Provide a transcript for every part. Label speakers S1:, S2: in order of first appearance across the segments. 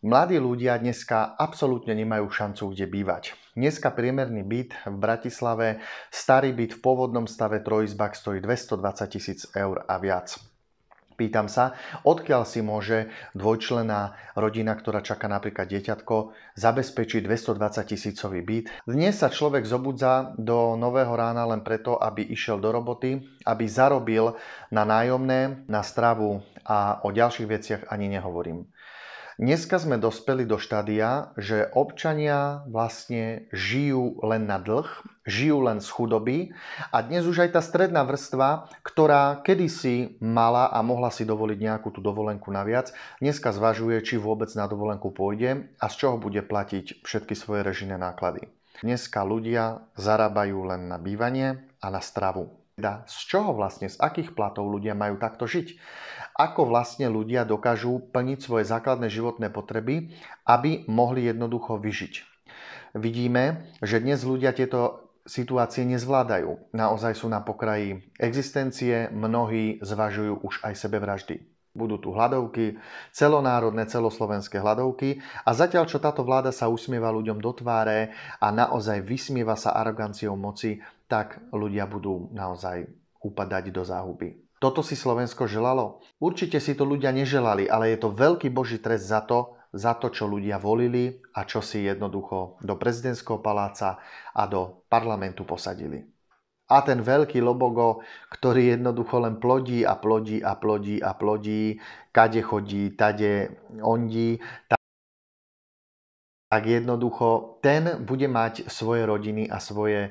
S1: Mladí ľudia dneska absolútne nemajú šancu, kde bývať. Dneska priemerný byt v Bratislave, starý byt v pôvodnom stave trojizbak stojí 220 tisíc eur a viac. Pýtam sa, odkiaľ si môže dvojčlená rodina, ktorá čaká napríklad dieťatko, zabezpečiť 220 tisícový byt. Dnes sa človek zobudza do nového rána len preto, aby išiel do roboty, aby zarobil na nájomné, na stravu a o ďalších veciach ani nehovorím. Dneska sme dospeli do štádia, že občania vlastne žijú len na dlh, žijú len z chudoby a dnes už aj tá stredná vrstva, ktorá kedysi mala a mohla si dovoliť nejakú tú dovolenku naviac, dneska zvažuje, či vôbec na dovolenku pôjde a z čoho bude platiť všetky svoje režine náklady. Dneska ľudia zarábajú len na bývanie a na stravu. Teda z čoho vlastne, z akých platov ľudia majú takto žiť? Ako vlastne ľudia dokážu plniť svoje základné životné potreby, aby mohli jednoducho vyžiť? Vidíme, že dnes ľudia tieto situácie nezvládajú. Naozaj sú na pokraji existencie, mnohí zvažujú už aj sebevraždy. Budú tu hladovky, celonárodné, celoslovenské hladovky a zatiaľ, čo táto vláda sa usmieva ľuďom do tváre a naozaj vysmieva sa aroganciou moci, tak ľudia budú naozaj upadať do záhuby. Toto si Slovensko želalo? Určite si to ľudia neželali, ale je to veľký boží trest za to, za to, čo ľudia volili a čo si jednoducho do prezidentského paláca a do parlamentu posadili. A ten veľký lobogo, ktorý jednoducho len plodí a plodí a plodí a plodí, kade chodí, tade ondí tak jednoducho ten bude mať svoje rodiny a svoje e,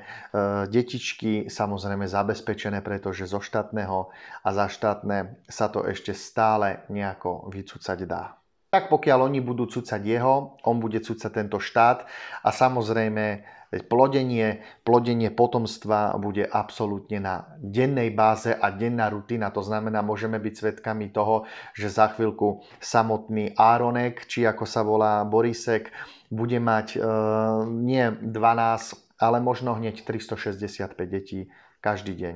S1: detičky samozrejme zabezpečené, pretože zo štátneho a za štátne sa to ešte stále nejako vycúcať dá tak pokiaľ oni budú cúcať jeho, on bude cúcať tento štát a samozrejme plodenie, plodenie potomstva bude absolútne na dennej báze a denná rutina. To znamená, môžeme byť svetkami toho, že za chvíľku samotný Áronek, či ako sa volá Borisek, bude mať e, nie 12, ale možno hneď 365 detí každý deň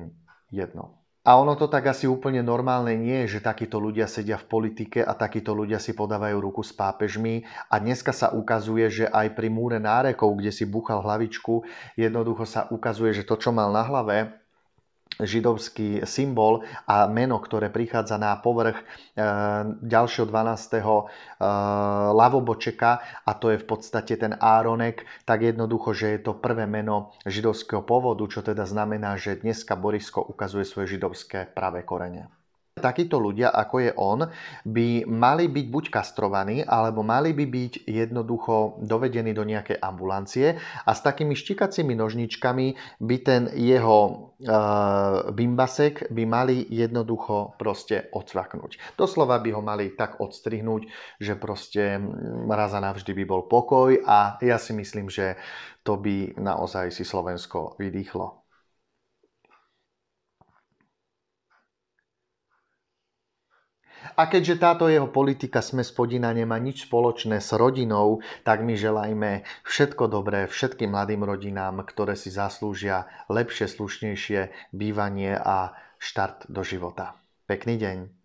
S1: jedno. A ono to tak asi úplne normálne nie je, že takíto ľudia sedia v politike a takíto ľudia si podávajú ruku s pápežmi. A dneska sa ukazuje, že aj pri múre nárekov, kde si buchal hlavičku, jednoducho sa ukazuje, že to, čo mal na hlave, židovský symbol a meno, ktoré prichádza na povrch e, ďalšieho 12. E, lavobočeka a to je v podstate ten Áronek, tak jednoducho, že je to prvé meno židovského povodu, čo teda znamená, že dneska Borisko ukazuje svoje židovské pravé korene takíto ľudia, ako je on, by mali byť buď kastrovaní, alebo mali by byť jednoducho dovedení do nejakej ambulancie a s takými štikacími nožničkami by ten jeho e, bimbasek by mali jednoducho proste odsvaknúť. Doslova by ho mali tak odstrihnúť, že proste mm, raz a navždy by bol pokoj a ja si myslím, že to by naozaj si Slovensko vydýchlo. A keďže táto jeho politika sme spodina nemá nič spoločné s rodinou, tak my želajme všetko dobré všetkým mladým rodinám, ktoré si zaslúžia lepšie, slušnejšie bývanie a štart do života. Pekný deň.